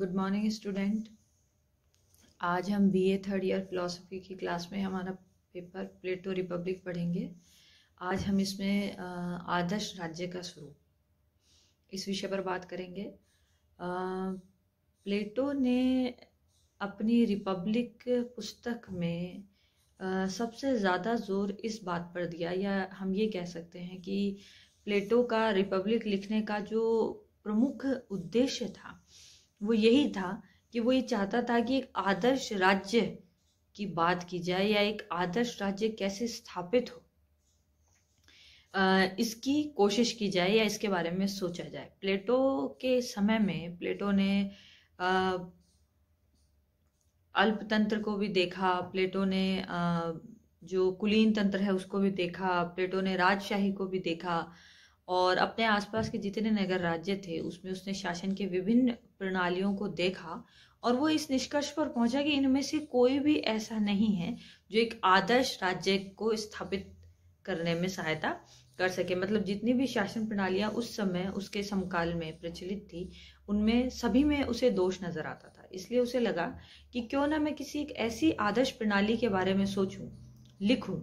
good morning student आज हम B A third year philosophy की क्लास में हमारा पेपर प्लेटो रिपब्लिक पढ़ेंगे आज हम इसमें आदर्श राज्य का स्वरूप इस विषय पर बात करेंगे प्लेटो ने अपनी रिपब्लिक पुस्तक में सबसे ज़्यादा जोर इस बात पर दिया या हम ये कह सकते हैं कि प्लेटो का रिपब्लिक लिखने का जो प्रमुख उद्देश्य था वो यही था कि वो ये चाहता था कि एक आदर्श राज्य की बात की जाए या एक आदर्श राज्य कैसे स्थापित हो इसकी कोशिश की जाए या इसके बारे में सोचा जाए प्लेटो के समय में प्लेटो ने अल्पतंत्र को भी देखा प्लेटो ने जो कुलीन तंत्र है उसको भी देखा प्लेटो ने राजशाही को भी देखा और अपने आसपास के जितने नगर राज्य थे उसमें उसने शासन के विभिन्न प्रणालियों को देखा और वो इस निष्कर्ष पर पहुंचा कि इनमें से कोई भी ऐसा नहीं है जो एक आदर्श राज्य को स्थापित करने में सहायता कर सके मतलब जितनी भी शासन प्रणालियां उस समय उसके समकाल में प्रचलित थी उनमें सभी में उसे दोष नजर आता था इसलिए उसे लगा कि क्यों ना मैं किसी एक ऐसी आदर्श प्रणाली के बारे में सोचूं लिखूं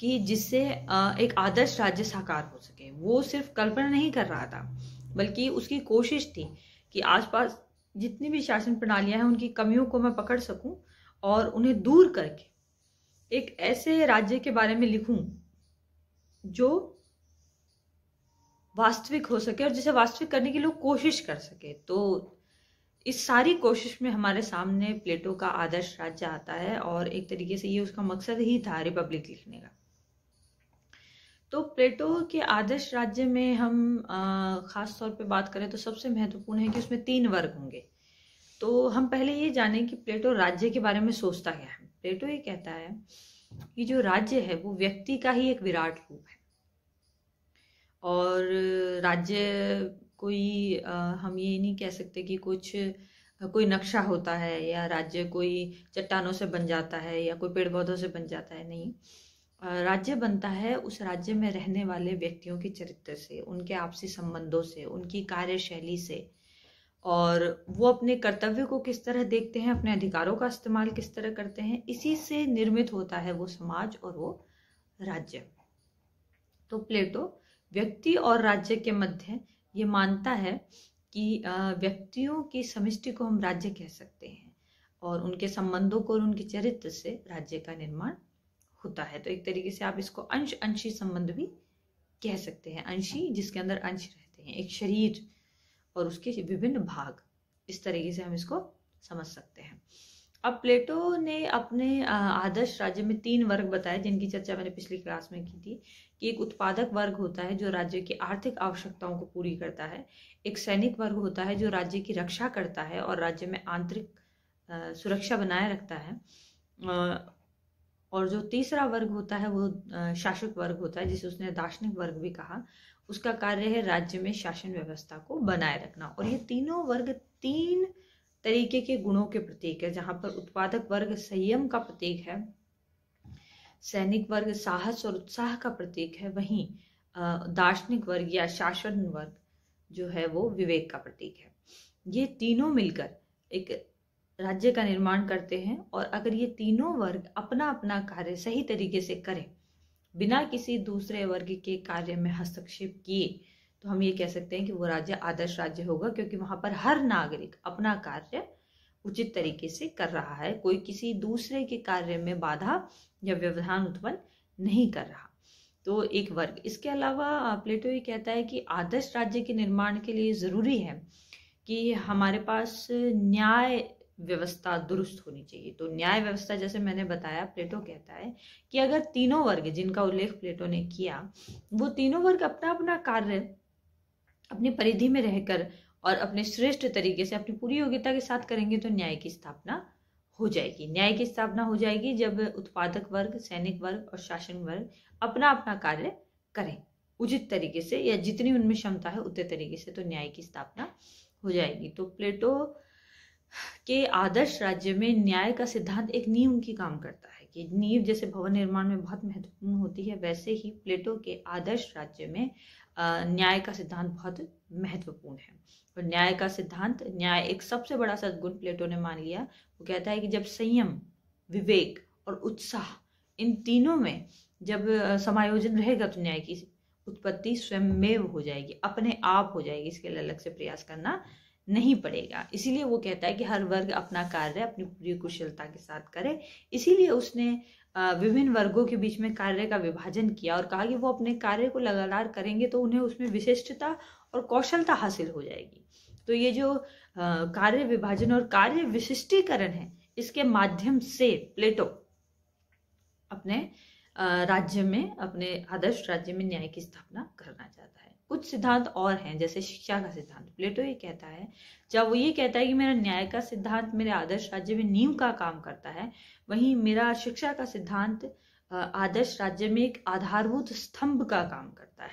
कि जिससे एक आदर्श राज्य साकार हो सके वो सिर्फ कल्पना नहीं कर रहा था बल्कि उसकी कोशिश थी कि आसपास जितनी भी शासन प्रणालियां हैं उनकी कमियों को मैं पकड़ सकूं और उन्हें दूर करके एक ऐसे राज्य के बारे में लिखूं जो वास्तविक हो सके और जिसे वास्तविक करने की लोग कोशिश कर सके तो इस सारी कोशिश में हमारे सामने प्लेटो का आदर्श राज्य आता है और एक तरीके से ये उसका मकसद ही था रिपब्लिक लिखने का तो प्लेटो के आदर्श राज्य में हम ख़ास तौर पे बात करें तो सबसे महत्वपूर्ण है कि उसमें तीन वर्ग होंगे तो हम पहले ये जाने कि प्लेटो राज्य के बारे में सोचता क्या है प्लेटो ये कहता है कि जो राज्य है वो व्यक्ति का ही एक विराट रूप है और राज्य कोई हम ये नहीं कह सकते कि कुछ कोई नक्शा होता है या राज्य कोई चट्टानों से बन जाता है या कोई पेड़ पौधों से बन जाता है नहीं राज्य बनता है उस राज्य में रहने वाले व्यक्तियों के चरित्र से उनके आपसी संबंधों से उनकी कार्यशैली से और वो अपने कर्तव्य को किस तरह देखते हैं अपने अधिकारों का इस्तेमाल किस तरह करते हैं इसी से निर्मित होता है वो समाज और वो राज्य तो प्लेटो व्यक्ति और राज्य के मध्य ये मानता है कि व्यक्तियों की समिष्टि को हम राज्य कह सकते हैं और उनके संबंधों को और उनके चरित्र से राज्य का निर्माण होता है तो एक तरीके से आप इसको अंश अंशी संबंध भी कह सकते हैं अंशी जिसके अंदर अंश रहते हैं एक शरीर और उसके विभिन्न भाग इस तरीके से हम इसको समझ सकते हैं अब प्लेटो ने अपने आदर्श राज्य में तीन वर्ग बताए जिनकी चर्चा मैंने पिछली क्लास में की थी कि एक उत्पादक वर्ग होता है जो राज्य की आर्थिक आवश्यकताओं को पूरी करता है एक सैनिक वर्ग होता है जो राज्य की रक्षा करता है और राज्य में आंतरिक सुरक्षा बनाए रखता है और जो तीसरा वर्ग होता है वो शासक वर्ग होता है जिसे उसने दार्शनिक वर्ग भी कहा उसका कार्य है राज्य में शासन व्यवस्था को बनाए रखना और ये तीनों वर्ग तीन तरीके के गुणों के प्रतीक है जहां पर उत्पादक वर्ग संयम का प्रतीक है सैनिक वर्ग साहस और उत्साह का प्रतीक है वहीं दार्शनिक वर्ग या शासन वर्ग जो है वो विवेक का प्रतीक है ये तीनों मिलकर एक राज्य का निर्माण करते हैं और अगर ये तीनों वर्ग अपना अपना कार्य सही तरीके से करें बिना किसी दूसरे वर्ग के कार्य में हस्तक्षेप किए तो हम ये कह सकते हैं कि वो राज्य आदर्श राज्य होगा क्योंकि वहां पर हर नागरिक अपना कार्य उचित तरीके से कर रहा है कोई किसी दूसरे के कार्य में बाधा या व्यवधान उत्पन्न नहीं कर रहा तो एक वर्ग इसके अलावा प्लेटो ये कहता है कि आदर्श राज्य के निर्माण के लिए ज़रूरी है कि हमारे पास न्याय व्यवस्था दुरुस्त होनी चाहिए तो न्याय व्यवस्था जैसे मैंने बताया प्लेटो कहता है कि अगर तीनों वर्ग जिनका उल्लेख प्लेटो ने किया वो तीनों वर्ग अपना अपना कार्य अपनी परिधि में रहकर और अपने श्रेष्ठ तरीके से अपनी पूरी योग्यता के साथ करेंगे तो न्याय की स्थापना हो जाएगी न्याय की स्थापना हो जाएगी जब उत्पादक वर्ग सैनिक वर्ग और शासन वर्ग अपना अपना कार्य करें उचित तरीके से या जितनी उनमें क्षमता है उतने तरीके से तो न्याय की स्थापना हो जाएगी तो प्लेटो कि आदर्श राज्य में न्याय का सिद्धांत एक नींव की काम करता है कि नींव जैसे भवन निर्माण में बहुत महत्वपूर्ण होती है वैसे ही प्लेटो के आदर्श राज्य में न्याय का सिद्धांत बहुत महत्वपूर्ण है और न्याय का सिद्धांत न्याय एक सबसे बड़ा सदगुण प्लेटो ने मान लिया वो कहता है कि जब संयम विवेक और उत्साह इन तीनों में जब समायोजन रहेगा तो न्याय की उत्पत्ति स्वयं हो जाएगी अपने आप हो जाएगी इसके लिए अलग से प्रयास करना नहीं पड़ेगा इसीलिए वो कहता है कि हर वर्ग अपना कार्य अपनी पूरी कुशलता के साथ करे इसीलिए उसने विभिन्न वर्गों के बीच में कार्य का विभाजन किया और कहा कि वो अपने कार्य को लगातार करेंगे तो उन्हें उसमें विशिष्टता और कौशलता हासिल हो जाएगी तो ये जो कार्य विभाजन और कार्य विशिष्टीकरण है इसके माध्यम से प्लेटो अपने राज्य में अपने आदर्श राज्य में न्याय की स्थापना करना चाहता है कुछ सिद्धांत और हैं जैसे शिक्षा का सिद्धांत प्लेटो ये कहता है जब वो ये कहता है कि मेरा न्याय का सिद्धांत मेरे आदर्श राज्य में नींव का काम करता है वहीं मेरा शिक्षा का सिद्धांत आदर्श राज्य में एक आधारभूत स्तंभ का काम करता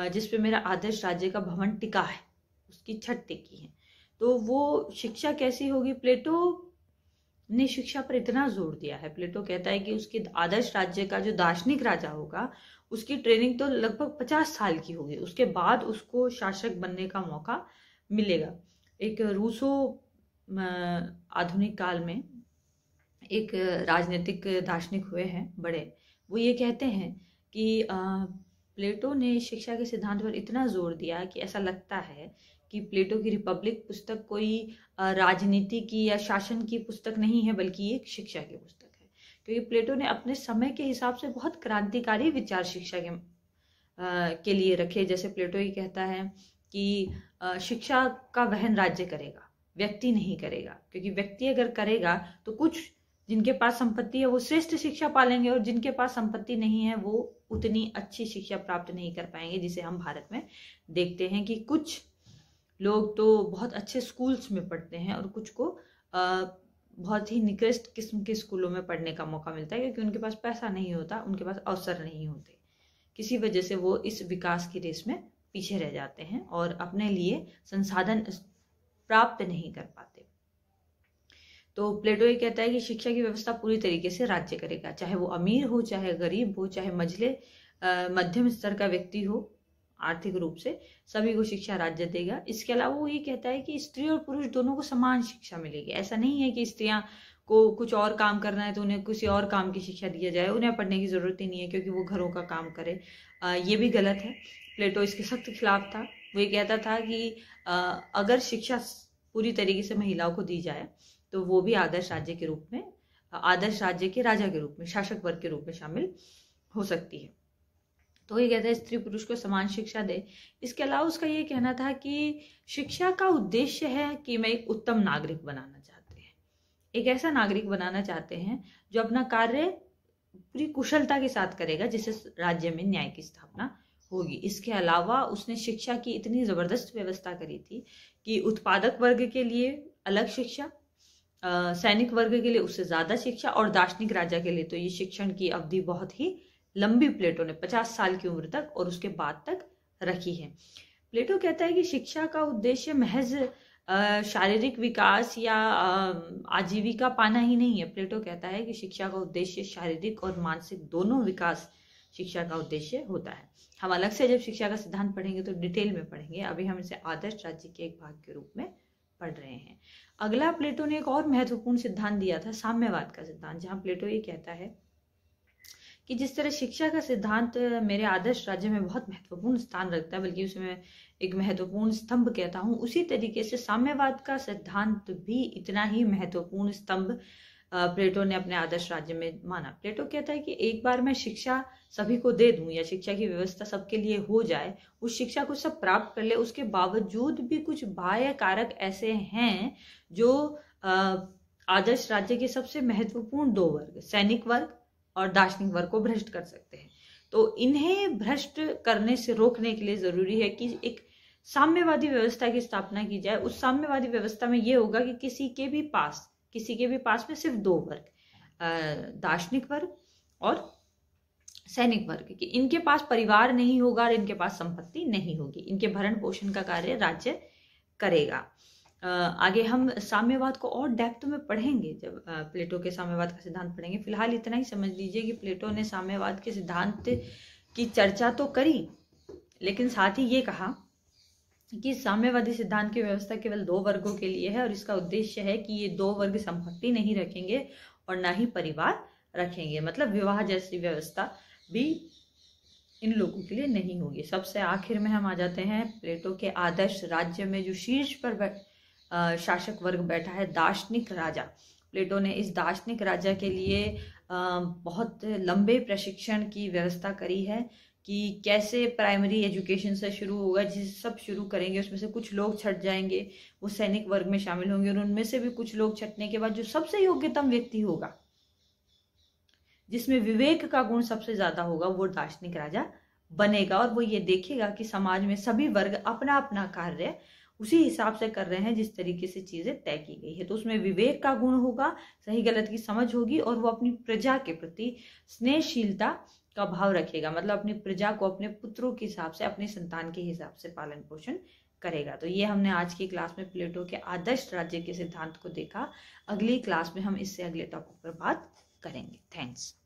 है जिसपे मेरा आदर्श राज्य का भवन टिका है उसकी छत टिकी है तो वो शिक्षा कैसी होगी प्लेटो ने शिक्षा पर इतना जोर दिया है प्लेटो कहता है कि उसके आदर्श राज्य का जो दार्शनिक राजा होगा उसकी ट्रेनिंग तो लगभग पचास साल की होगी उसके बाद उसको शासक बनने का मौका मिलेगा एक रूसो आधुनिक काल में एक राजनीतिक दार्शनिक हुए हैं बड़े वो ये कहते हैं कि प्लेटो ने शिक्षा के सिद्धांत पर इतना जोर दिया कि ऐसा लगता है कि प्लेटो की रिपब्लिक पुस्तक कोई राजनीति की या शासन की पुस्तक नहीं है बल्कि एक शिक्षा की पुस्तक क्योंकि तो प्लेटो ने अपने समय के हिसाब से बहुत क्रांतिकारी विचार शिक्षा के, के लिए रखे जैसे प्लेटो ही कहता है कि शिक्षा का वहन राज्य करेगा व्यक्ति नहीं करेगा क्योंकि व्यक्ति अगर करेगा तो कुछ जिनके पास संपत्ति है वो श्रेष्ठ शिक्षा पालेंगे और जिनके पास संपत्ति नहीं है वो उतनी अच्छी शिक्षा प्राप्त नहीं कर पाएंगे जिसे हम भारत में देखते हैं कि कुछ लोग तो बहुत अच्छे स्कूल्स में पढ़ते हैं और कुछ को बहुत ही निकृष्ट किस्म के स्कूलों में पढ़ने का मौका मिलता है क्योंकि उनके पास पैसा नहीं होता उनके पास अवसर नहीं होते किसी वजह से वो इस विकास की रेस में पीछे रह जाते हैं और अपने लिए संसाधन प्राप्त नहीं कर पाते तो प्लेटो ये कहता है कि शिक्षा की व्यवस्था पूरी तरीके से राज्य करेगा चाहे वो अमीर हो चाहे गरीब हो चाहे मझले मध्यम स्तर का व्यक्ति हो आर्थिक रूप से सभी को शिक्षा राज्य देगा इसके अलावा वो ये कहता है कि स्त्री और पुरुष दोनों को समान शिक्षा मिलेगी ऐसा नहीं है कि स्त्रियां को कुछ और काम करना है तो उन्हें किसी और काम की शिक्षा दिया जाए उन्हें पढ़ने की ज़रूरत ही नहीं है क्योंकि वो घरों का काम करे आ, ये भी गलत है प्लेटो इसके सख्त खिलाफ था वो ये कहता था कि आ, अगर शिक्षा पूरी तरीके से महिलाओं को दी जाए तो वो भी आदर्श राज्य के रूप में आदर्श राज्य के राजा के रूप में शासक वर्ग के रूप में शामिल हो सकती है तो ये कहता है स्त्री पुरुष को समान शिक्षा दे इसके अलावा उसका ये कहना था कि शिक्षा का उद्देश्य है कि मैं एक उत्तम नागरिक बनाना चाहते हैं एक ऐसा नागरिक बनाना चाहते हैं जो अपना कार्य पूरी कुशलता के साथ करेगा जिससे राज्य में न्याय की स्थापना होगी इसके अलावा उसने शिक्षा की इतनी ज़बरदस्त व्यवस्था करी थी कि उत्पादक वर्ग के लिए अलग शिक्षा सैनिक वर्ग के लिए उससे ज़्यादा शिक्षा और दार्शनिक राजा के लिए तो ये शिक्षण की अवधि बहुत ही लंबी प्लेटो ने पचास साल की उम्र तक और उसके बाद तक रखी है प्लेटो कहता है कि शिक्षा का उद्देश्य महज शारीरिक विकास या आजीविका पाना ही नहीं है प्लेटो कहता है कि शिक्षा का उद्देश्य शारीरिक और मानसिक दोनों विकास शिक्षा का उद्देश्य होता है हम अलग से जब शिक्षा का सिद्धांत पढ़ेंगे तो डिटेल में पढ़ेंगे अभी हम इसे आदर्श राज्य के एक भाग के रूप में पढ़ रहे हैं अगला प्लेटो ने एक और महत्वपूर्ण सिद्धांत दिया था साम्यवाद का सिद्धांत जहाँ प्लेटो ये कहता है कि जिस तरह शिक्षा का सिद्धांत मेरे आदर्श राज्य में बहुत महत्वपूर्ण स्थान रखता है बल्कि उसे मैं एक महत्वपूर्ण स्तंभ कहता हूँ उसी तरीके से साम्यवाद का सिद्धांत भी इतना ही महत्वपूर्ण स्तंभ प्लेटो ने अपने आदर्श राज्य में माना प्लेटो कहता है कि एक बार मैं शिक्षा सभी को दे दूं या शिक्षा की व्यवस्था सबके लिए हो जाए उस शिक्षा को सब प्राप्त कर ले उसके बावजूद भी कुछ बाह्य कारक ऐसे हैं जो आदर्श राज्य के सबसे महत्वपूर्ण दो वर्ग सैनिक वर्ग और दार्शनिक वर्ग को भ्रष्ट कर सकते हैं तो इन्हें भ्रष्ट करने से रोकने के लिए जरूरी है कि एक साम्यवादी व्यवस्था की स्थापना की जाए उस साम्यवादी व्यवस्था में ये होगा कि किसी के भी पास किसी के भी पास में सिर्फ दो वर्ग दार्शनिक वर्ग और सैनिक वर्ग कि इनके पास परिवार नहीं होगा और इनके पास संपत्ति नहीं होगी इनके भरण पोषण का कार्य राज्य करेगा आगे हम साम्यवाद को और डेप्थ में पढ़ेंगे जब प्लेटो के साम्यवाद का सिद्धांत पढ़ेंगे फिलहाल इतना ही समझ लीजिए कि प्लेटो ने साम्यवाद के सिद्धांत की चर्चा तो करी लेकिन साथ ही ये कहा कि साम्यवादी सिद्धांत की व्यवस्था केवल दो वर्गों के लिए है और इसका उद्देश्य है कि ये दो वर्ग संपत्ति नहीं रखेंगे और ना ही परिवार रखेंगे मतलब विवाह जैसी व्यवस्था भी इन लोगों के लिए नहीं होगी सबसे आखिर में हम आ जाते हैं प्लेटो के आदर्श राज्य में जो शीर्ष पर शासक वर्ग बैठा है दार्शनिक राजा प्लेटो ने इस दार्शनिक राजा के लिए बहुत लंबे प्रशिक्षण की व्यवस्था करी है कि कैसे प्राइमरी एजुकेशन से शुरू होगा जिसे सब शुरू करेंगे उसमें से कुछ लोग छट जाएंगे वो सैनिक वर्ग में शामिल होंगे और उनमें से भी कुछ लोग छटने के बाद जो सबसे योग्यतम व्यक्ति होगा जिसमें विवेक का गुण सबसे ज्यादा होगा वो दार्शनिक राजा बनेगा और वो ये देखेगा कि समाज में सभी वर्ग अपना अपना कार्य उसी हिसाब से कर रहे हैं जिस तरीके से चीजें तय की गई है तो उसमें विवेक का गुण होगा सही गलत की समझ होगी और वो अपनी प्रजा के प्रति स्नेहशीलता का भाव रखेगा मतलब अपनी प्रजा को अपने पुत्रों के हिसाब से अपने संतान के हिसाब से पालन पोषण करेगा तो ये हमने आज की क्लास में प्लेटो के आदर्श राज्य के सिद्धांत को देखा अगली क्लास में हम इससे अगले टॉपिक पर बात करेंगे थैंक्स